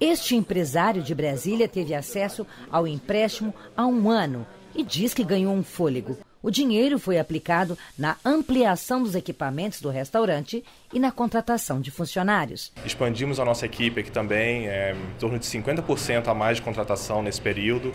Este empresário de Brasília teve acesso ao empréstimo há um ano e diz que ganhou um fôlego. O dinheiro foi aplicado na ampliação dos equipamentos do restaurante e na contratação de funcionários. Expandimos a nossa equipe aqui também, é, em torno de 50% a mais de contratação nesse período.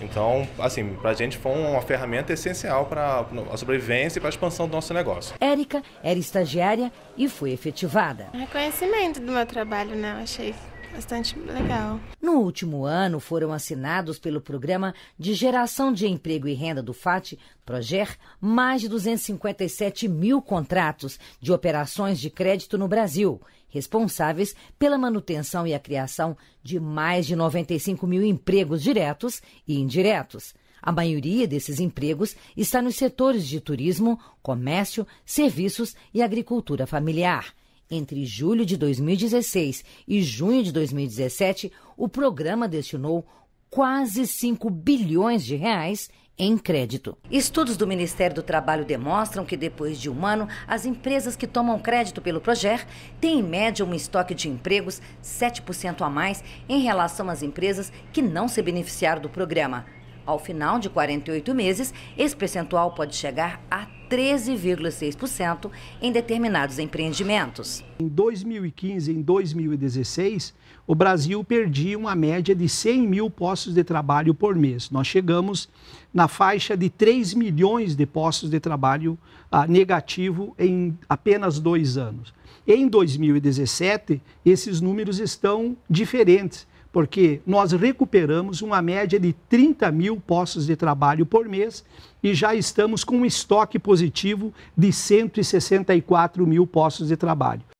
Então, assim, para a gente foi uma ferramenta essencial para a sobrevivência e para a expansão do nosso negócio. Érica era estagiária e foi efetivada. Reconhecimento do meu trabalho, né? Eu achei bastante legal. No último ano, foram assinados pelo Programa de Geração de Emprego e Renda do FAT, Proger, mais de 257 mil contratos de operações de crédito no Brasil, responsáveis pela manutenção e a criação de mais de 95 mil empregos diretos e indiretos. A maioria desses empregos está nos setores de turismo, comércio, serviços e agricultura familiar. Entre julho de 2016 e junho de 2017, o programa destinou quase 5 bilhões de reais em crédito. Estudos do Ministério do Trabalho demonstram que depois de um ano, as empresas que tomam crédito pelo Proger têm em média um estoque de empregos 7% a mais em relação às empresas que não se beneficiaram do programa. Ao final de 48 meses, esse percentual pode chegar a 13,6% em determinados empreendimentos. Em 2015 e em 2016, o Brasil perdia uma média de 100 mil postos de trabalho por mês. Nós chegamos na faixa de 3 milhões de postos de trabalho ah, negativo em apenas dois anos. Em 2017, esses números estão diferentes porque nós recuperamos uma média de 30 mil postos de trabalho por mês e já estamos com um estoque positivo de 164 mil postos de trabalho.